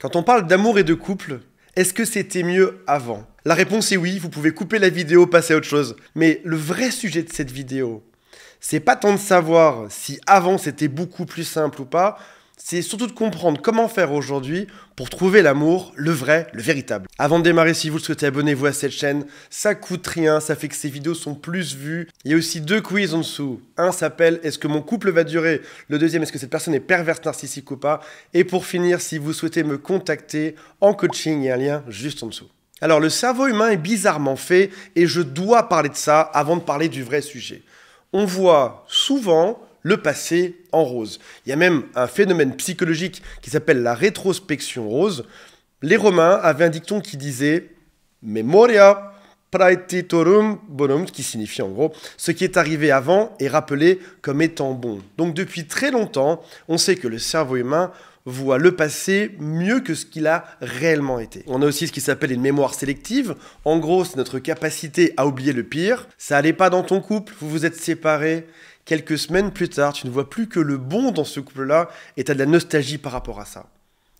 Quand on parle d'amour et de couple, est-ce que c'était mieux avant La réponse est oui, vous pouvez couper la vidéo, passer à autre chose. Mais le vrai sujet de cette vidéo, c'est pas tant de savoir si avant c'était beaucoup plus simple ou pas, c'est surtout de comprendre comment faire aujourd'hui pour trouver l'amour, le vrai, le véritable. Avant de démarrer, si vous le souhaitez, abonnez-vous à cette chaîne. Ça coûte rien, ça fait que ces vidéos sont plus vues. Il y a aussi deux quiz en dessous. Un s'appelle Est-ce que mon couple va durer Le deuxième, est-ce que cette personne est perverse, narcissique ou pas Et pour finir, si vous souhaitez me contacter en coaching, il y a un lien juste en dessous. Alors le cerveau humain est bizarrement fait et je dois parler de ça avant de parler du vrai sujet. On voit souvent le passé en rose. Il y a même un phénomène psychologique qui s'appelle la rétrospection rose. Les Romains avaient un dicton qui disait Memoria praetitorum bonum, qui signifie en gros ce qui est arrivé avant est rappelé comme étant bon. Donc depuis très longtemps, on sait que le cerveau humain voit le passé mieux que ce qu'il a réellement été. On a aussi ce qui s'appelle une mémoire sélective. En gros, c'est notre capacité à oublier le pire. Ça n'allait pas dans ton couple, vous vous êtes séparés, Quelques semaines plus tard, tu ne vois plus que le bon dans ce couple-là et tu as de la nostalgie par rapport à ça.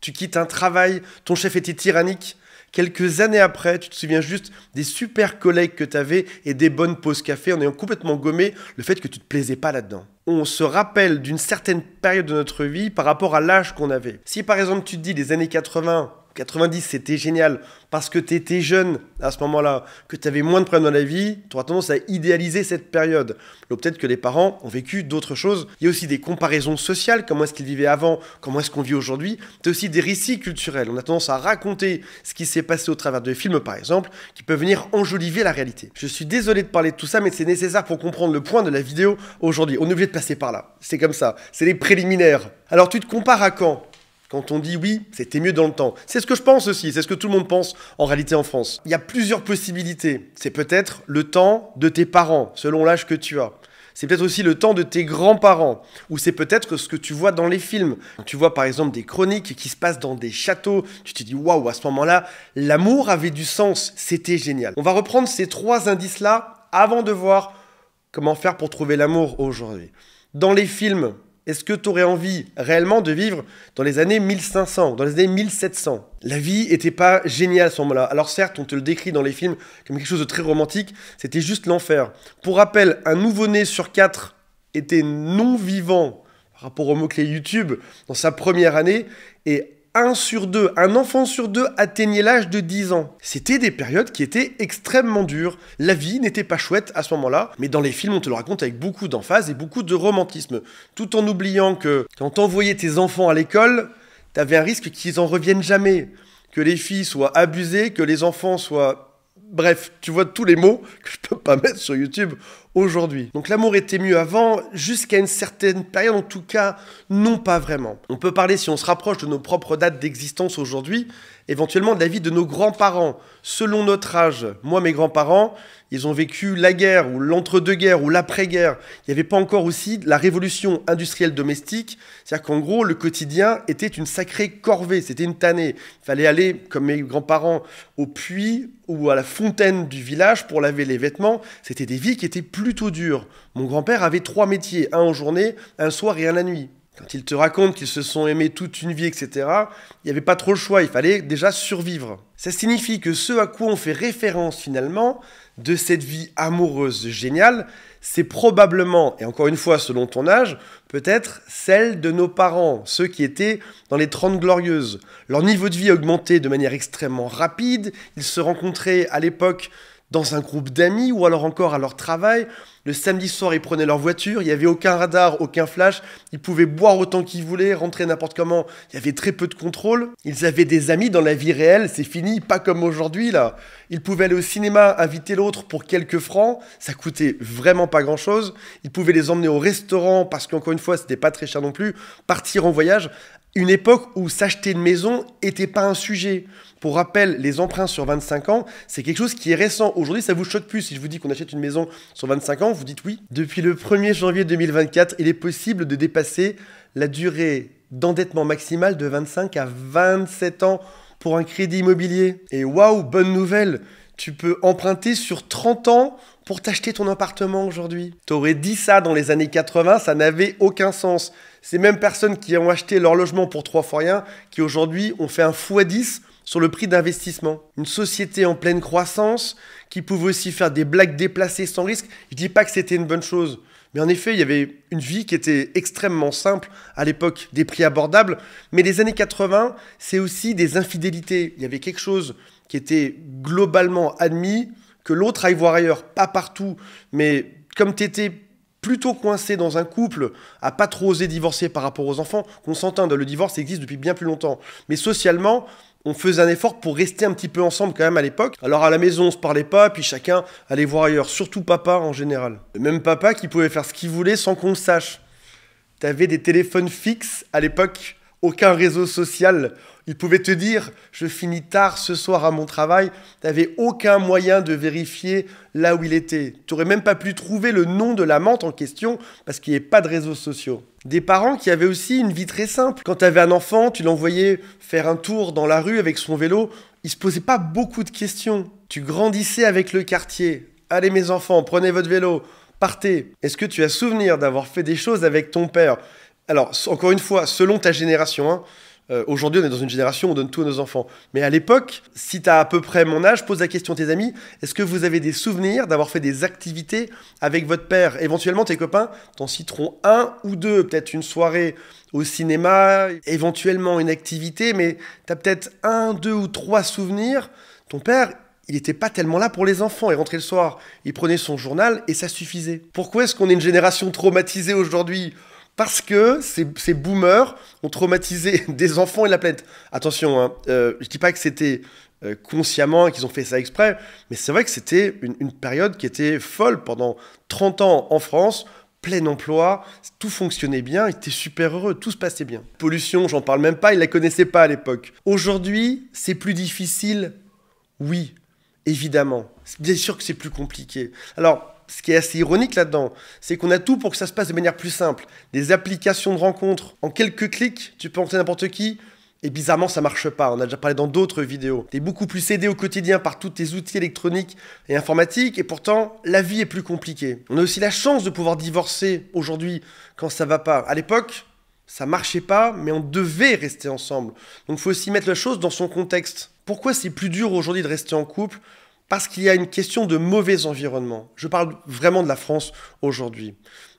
Tu quittes un travail, ton chef était tyrannique. Quelques années après, tu te souviens juste des super collègues que tu avais et des bonnes pauses café en ayant complètement gommé le fait que tu te plaisais pas là-dedans. On se rappelle d'une certaine période de notre vie par rapport à l'âge qu'on avait. Si par exemple tu te dis les années 80, 90, c'était génial parce que tu étais jeune à ce moment-là, que tu avais moins de problèmes dans la vie, tu auras tendance à idéaliser cette période. Peut-être que les parents ont vécu d'autres choses. Il y a aussi des comparaisons sociales, comment est-ce qu'ils vivaient avant, comment est-ce qu'on vit aujourd'hui. Tu as aussi des récits culturels. On a tendance à raconter ce qui s'est passé au travers de films, par exemple, qui peuvent venir enjoliver la réalité. Je suis désolé de parler de tout ça, mais c'est nécessaire pour comprendre le point de la vidéo aujourd'hui. On est obligé de passer par là. C'est comme ça. C'est les préliminaires. Alors tu te compares à quand quand on dit oui, c'était mieux dans le temps. C'est ce que je pense aussi, c'est ce que tout le monde pense en réalité en France. Il y a plusieurs possibilités. C'est peut-être le temps de tes parents, selon l'âge que tu as. C'est peut-être aussi le temps de tes grands-parents, ou c'est peut-être ce que tu vois dans les films. Tu vois par exemple des chroniques qui se passent dans des châteaux, tu te dis waouh, à ce moment-là, l'amour avait du sens, c'était génial. On va reprendre ces trois indices-là avant de voir comment faire pour trouver l'amour aujourd'hui. Dans les films, est-ce que tu aurais envie réellement de vivre dans les années 1500, dans les années 1700 La vie était pas géniale à ce moment-là. Alors certes, on te le décrit dans les films comme quelque chose de très romantique, c'était juste l'enfer. Pour rappel, un nouveau-né sur quatre était non vivant par rapport au mot-clé YouTube dans sa première année et un sur deux, un enfant sur deux atteignait l'âge de 10 ans. C'était des périodes qui étaient extrêmement dures. La vie n'était pas chouette à ce moment-là, mais dans les films, on te le raconte avec beaucoup d'emphase et beaucoup de romantisme, tout en oubliant que quand t'envoyais tes enfants à l'école, t'avais un risque qu'ils en reviennent jamais, que les filles soient abusées, que les enfants soient Bref, tu vois tous les mots que je peux pas mettre sur YouTube aujourd'hui. Donc l'amour était mieux avant, jusqu'à une certaine période en tout cas, non pas vraiment. On peut parler, si on se rapproche de nos propres dates d'existence aujourd'hui, éventuellement de la vie de nos grands-parents, selon notre âge. Moi, mes grands-parents, ils ont vécu la guerre ou l'entre-deux-guerres ou l'après-guerre. Il n'y avait pas encore aussi la révolution industrielle domestique. C'est-à-dire qu'en gros, le quotidien était une sacrée corvée, c'était une tannée. Il fallait aller, comme mes grands-parents, au puits ou à la fontaine du village pour laver les vêtements. C'était des vies qui étaient plus plutôt dur. Mon grand-père avait trois métiers, un en journée, un soir et un la nuit. Quand il te racontent qu'ils se sont aimés toute une vie, etc., il n'y avait pas trop le choix, il fallait déjà survivre. Ça signifie que ce à quoi on fait référence finalement de cette vie amoureuse géniale, c'est probablement, et encore une fois selon ton âge, peut-être celle de nos parents, ceux qui étaient dans les 30 glorieuses. Leur niveau de vie augmentait de manière extrêmement rapide, ils se rencontraient à l'époque dans un groupe d'amis ou alors encore à leur travail. Le samedi soir, ils prenaient leur voiture, il n'y avait aucun radar, aucun flash, ils pouvaient boire autant qu'ils voulaient, rentrer n'importe comment, il y avait très peu de contrôle. Ils avaient des amis dans la vie réelle, c'est fini, pas comme aujourd'hui là. Ils pouvaient aller au cinéma, inviter l'autre pour quelques francs, ça coûtait vraiment pas grand-chose. Ils pouvaient les emmener au restaurant parce qu'encore une fois, c'était pas très cher non plus, partir en voyage. Une époque où s'acheter une maison n'était pas un sujet. Pour rappel, les emprunts sur 25 ans, c'est quelque chose qui est récent. Aujourd'hui, ça vous choque plus. Si je vous dis qu'on achète une maison sur 25 ans, vous dites oui. Depuis le 1er janvier 2024, il est possible de dépasser la durée d'endettement maximale de 25 à 27 ans pour un crédit immobilier. Et waouh, bonne nouvelle tu peux emprunter sur 30 ans pour t'acheter ton appartement aujourd'hui. T'aurais dit ça dans les années 80, ça n'avait aucun sens ces mêmes personnes qui ont acheté leur logement pour trois fois rien, qui aujourd'hui ont fait un x10 sur le prix d'investissement. Une société en pleine croissance qui pouvait aussi faire des blagues déplacées sans risque. Je dis pas que c'était une bonne chose, mais en effet, il y avait une vie qui était extrêmement simple à l'époque, des prix abordables. Mais les années 80, c'est aussi des infidélités. Il y avait quelque chose qui était globalement admis que l'autre aille voir ailleurs, pas partout, mais comme tu plutôt coincé dans un couple à pas trop oser divorcer par rapport aux enfants, qu'on s'entende, le divorce existe depuis bien plus longtemps. Mais socialement, on faisait un effort pour rester un petit peu ensemble quand même à l'époque. Alors à la maison, on se parlait pas, puis chacun allait voir ailleurs, surtout papa en général. Même papa qui pouvait faire ce qu'il voulait sans qu'on le sache. T'avais des téléphones fixes à l'époque, aucun réseau social, il pouvait te dire, je finis tard ce soir à mon travail. Tu n'avais aucun moyen de vérifier là où il était. Tu n'aurais même pas pu trouver le nom de l'amante en question parce qu'il n'y avait pas de réseaux sociaux. Des parents qui avaient aussi une vie très simple. Quand tu avais un enfant, tu l'envoyais faire un tour dans la rue avec son vélo. Il se posait pas beaucoup de questions. Tu grandissais avec le quartier. Allez mes enfants, prenez votre vélo, partez. Est-ce que tu as souvenir d'avoir fait des choses avec ton père Alors, encore une fois, selon ta génération, hein, euh, aujourd'hui, on est dans une génération où on donne tout à nos enfants. Mais à l'époque, si tu as à peu près mon âge, pose la question à tes amis est-ce que vous avez des souvenirs d'avoir fait des activités avec votre père Éventuellement, tes copains t'en citeront un ou deux, peut-être une soirée au cinéma, éventuellement une activité, mais tu as peut-être un, deux ou trois souvenirs. Ton père, il n'était pas tellement là pour les enfants. Il rentrait le soir, il prenait son journal et ça suffisait. Pourquoi est-ce qu'on est une génération traumatisée aujourd'hui parce que ces, boomers ont traumatisé des enfants et la planète. Attention, hein, euh, je ne dis pas que c'était euh, consciemment qu'ils ont fait ça exprès, mais c'est vrai que c'était une, une, période qui était folle pendant 30 ans en France. Plein emploi, tout fonctionnait bien, ils étaient super heureux, tout se passait bien. Pollution, j'en parle même pas, ils la connaissaient pas à l'époque. Aujourd'hui, c'est plus difficile Oui, évidemment. Bien sûr que c'est plus compliqué. Alors, ce qui est assez ironique là-dedans, c'est qu'on a tout pour que ça se passe de manière plus simple. Des applications de rencontres, en quelques clics, tu peux rencontrer n'importe qui, et bizarrement, ça marche pas. On a déjà parlé dans d'autres vidéos. T'es beaucoup plus aidé au quotidien par tous tes outils électroniques et informatiques, et pourtant, la vie est plus compliquée. On a aussi la chance de pouvoir divorcer aujourd'hui quand ça va pas. À l'époque, ça marchait pas, mais on devait rester ensemble. Donc, faut aussi mettre la chose dans son contexte. Pourquoi c'est plus dur aujourd'hui de rester en couple parce qu'il y a une question de mauvais environnement. Je parle vraiment de la France aujourd'hui.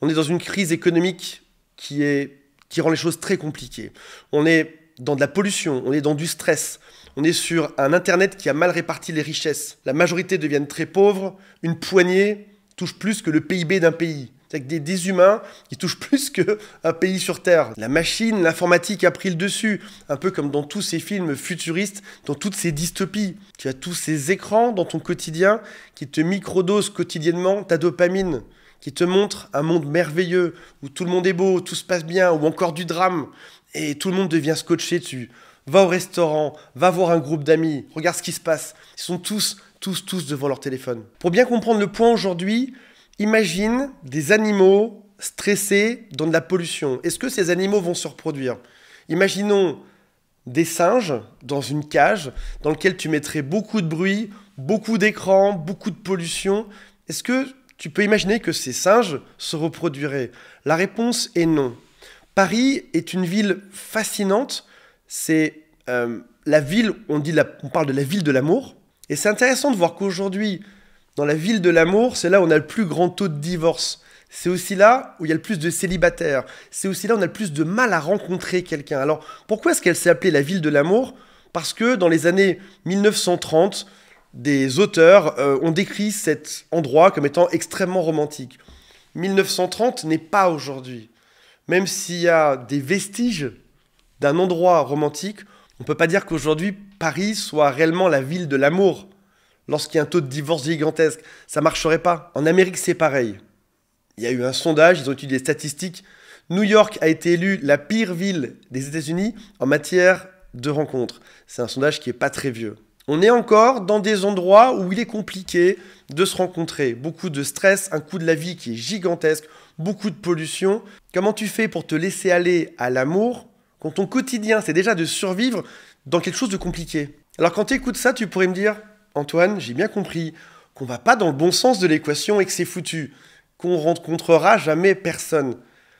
On est dans une crise économique qui, est, qui rend les choses très compliquées. On est dans de la pollution, on est dans du stress, on est sur un Internet qui a mal réparti les richesses. La majorité deviennent très pauvres, une poignée touche plus que le PIB d'un pays. C'est des, des humains qui touchent plus qu'un pays sur Terre. La machine, l'informatique a pris le dessus, un peu comme dans tous ces films futuristes, dans toutes ces dystopies. Tu as tous ces écrans dans ton quotidien qui te microdosent quotidiennement ta dopamine, qui te montrent un monde merveilleux, où tout le monde est beau, tout se passe bien, ou encore du drame, et tout le monde devient scotché dessus. Va au restaurant, va voir un groupe d'amis, regarde ce qui se passe. Ils sont tous, tous, tous devant leur téléphone. Pour bien comprendre le point aujourd'hui, Imagine des animaux stressés dans de la pollution. Est-ce que ces animaux vont se reproduire Imaginons des singes dans une cage dans laquelle tu mettrais beaucoup de bruit, beaucoup d'écrans, beaucoup de pollution. Est-ce que tu peux imaginer que ces singes se reproduiraient La réponse est non. Paris est une ville fascinante. C'est euh, la ville, on parle de la ville de l'amour. Et c'est intéressant de voir qu'aujourd'hui, dans la ville de l'amour, c'est là où on a le plus grand taux de divorce. C'est aussi là où il y a le plus de célibataires. C'est aussi là où on a le plus de mal à rencontrer quelqu'un. Alors pourquoi est-ce qu'elle s'est appelée la ville de l'amour Parce que dans les années 1930, des auteurs euh, ont décrit cet endroit comme étant extrêmement romantique. 1930 n'est pas aujourd'hui. Même s'il y a des vestiges d'un endroit romantique, on ne peut pas dire qu'aujourd'hui Paris soit réellement la ville de l'amour lorsqu'il y a un taux de divorce gigantesque. Ça ne marcherait pas. En Amérique, c'est pareil. Il y a eu un sondage, ils ont étudié des statistiques. New York a été élue la pire ville des États-Unis en matière de rencontres. C'est un sondage qui n'est pas très vieux. On est encore dans des endroits où il est compliqué de se rencontrer. Beaucoup de stress, un coût de la vie qui est gigantesque, beaucoup de pollution. Comment tu fais pour te laisser aller à l'amour quand ton quotidien c'est déjà de survivre dans quelque chose de compliqué Alors quand tu écoutes ça, tu pourrais me dire Antoine, j'ai bien compris qu'on va pas dans le bon sens de l'équation et que c'est foutu, qu'on rencontrera jamais personne.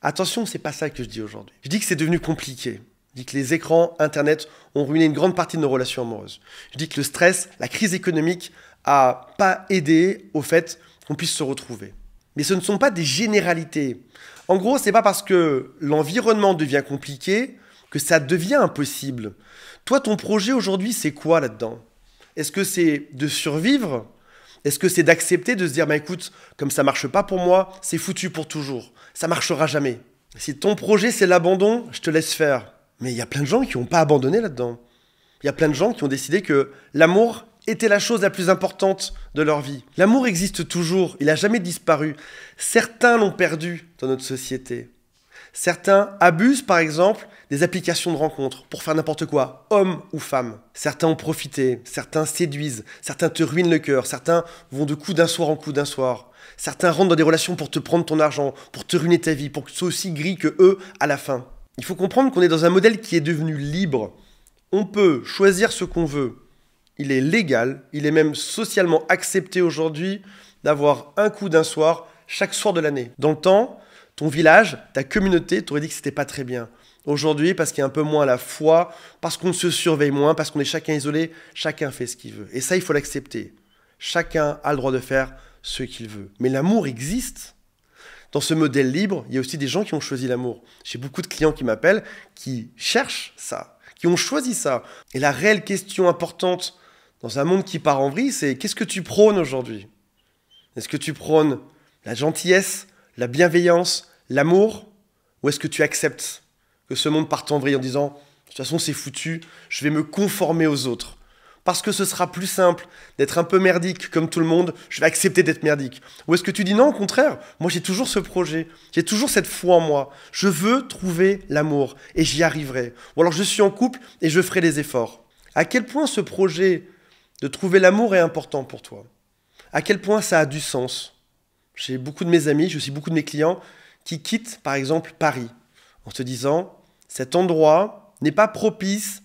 Attention, c'est pas ça que je dis aujourd'hui. Je dis que c'est devenu compliqué. Je dis que les écrans, Internet ont ruiné une grande partie de nos relations amoureuses. Je dis que le stress, la crise économique a pas aidé au fait qu'on puisse se retrouver. Mais ce ne sont pas des généralités. En gros, c'est pas parce que l'environnement devient compliqué que ça devient impossible. Toi, ton projet aujourd'hui, c'est quoi là-dedans est-ce que c'est de survivre Est-ce que c'est d'accepter de se dire, mais bah, écoute, comme ça marche pas pour moi, c'est foutu pour toujours. Ça marchera jamais. Si ton projet c'est l'abandon, je te laisse faire. Mais il y a plein de gens qui n'ont pas abandonné là-dedans. Il y a plein de gens qui ont décidé que l'amour était la chose la plus importante de leur vie. L'amour existe toujours, il n'a jamais disparu. Certains l'ont perdu dans notre société. Certains abusent par exemple des applications de rencontres pour faire n'importe quoi, homme ou femme. Certains ont profité, certains séduisent, certains te ruinent le cœur, certains vont de coup d'un soir en coup d'un soir. Certains rentrent dans des relations pour te prendre ton argent, pour te ruiner ta vie, pour que tu sois aussi gris que eux à la fin. Il faut comprendre qu'on est dans un modèle qui est devenu libre. On peut choisir ce qu'on veut. Il est légal, il est même socialement accepté aujourd'hui d'avoir un coup d'un soir chaque soir de l'année. Dans le temps, ton village, ta communauté t'aurais dit que c'était pas très bien. Aujourd'hui, parce qu'il y a un peu moins la foi, parce qu'on se surveille moins, parce qu'on est chacun isolé, chacun fait ce qu'il veut. Et ça, il faut l'accepter. Chacun a le droit de faire ce qu'il veut. Mais l'amour existe. Dans ce modèle libre, il y a aussi des gens qui ont choisi l'amour. J'ai beaucoup de clients qui m'appellent, qui cherchent ça, qui ont choisi ça. Et la réelle question importante dans un monde qui part en vrille, c'est qu'est-ce que tu prônes aujourd'hui Est-ce que tu prônes la gentillesse, la bienveillance, L'amour, ou est-ce que tu acceptes que ce monde parte en vrille en disant de toute façon c'est foutu, je vais me conformer aux autres parce que ce sera plus simple d'être un peu merdique comme tout le monde, je vais accepter d'être merdique. Ou est-ce que tu dis non, au contraire, moi j'ai toujours ce projet, j'ai toujours cette foi en moi, je veux trouver l'amour et j'y arriverai. Ou alors je suis en couple et je ferai les efforts. À quel point ce projet de trouver l'amour est important pour toi À quel point ça a du sens J'ai beaucoup de mes amis, je suis beaucoup de mes clients qui quittent par exemple Paris en se disant cet endroit n'est pas propice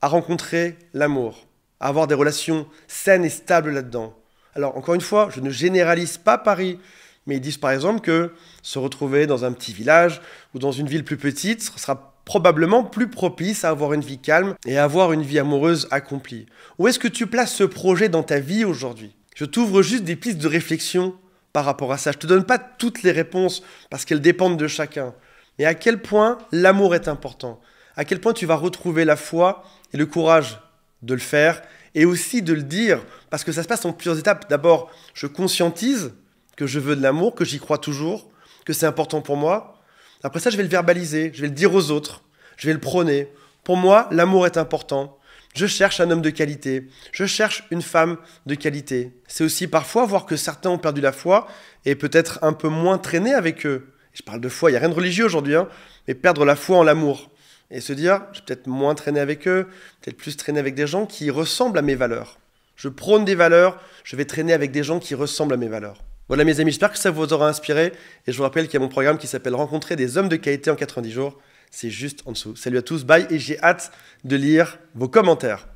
à rencontrer l'amour, à avoir des relations saines et stables là-dedans. Alors encore une fois, je ne généralise pas Paris, mais ils disent par exemple que se retrouver dans un petit village ou dans une ville plus petite sera probablement plus propice à avoir une vie calme et à avoir une vie amoureuse accomplie. Où est-ce que tu places ce projet dans ta vie aujourd'hui Je t'ouvre juste des pistes de réflexion par rapport à ça. Je ne te donne pas toutes les réponses parce qu'elles dépendent de chacun. Mais à quel point l'amour est important, à quel point tu vas retrouver la foi et le courage de le faire et aussi de le dire parce que ça se passe en plusieurs étapes. D'abord, je conscientise que je veux de l'amour, que j'y crois toujours, que c'est important pour moi. Après ça, je vais le verbaliser, je vais le dire aux autres, je vais le prôner. Pour moi, l'amour est important. Je cherche un homme de qualité. Je cherche une femme de qualité. C'est aussi parfois voir que certains ont perdu la foi et peut-être un peu moins traîner avec eux. Je parle de foi, il n'y a rien de religieux aujourd'hui, hein, mais perdre la foi en l'amour. Et se dire, je vais peut-être moins traîner avec eux, peut-être plus traîner avec des gens qui ressemblent à mes valeurs. Je prône des valeurs, je vais traîner avec des gens qui ressemblent à mes valeurs. Voilà mes amis, j'espère que ça vous aura inspiré et je vous rappelle qu'il y a mon programme qui s'appelle Rencontrer des hommes de qualité en 90 jours c'est juste en dessous. Salut à tous, bye, et j'ai hâte de lire vos commentaires.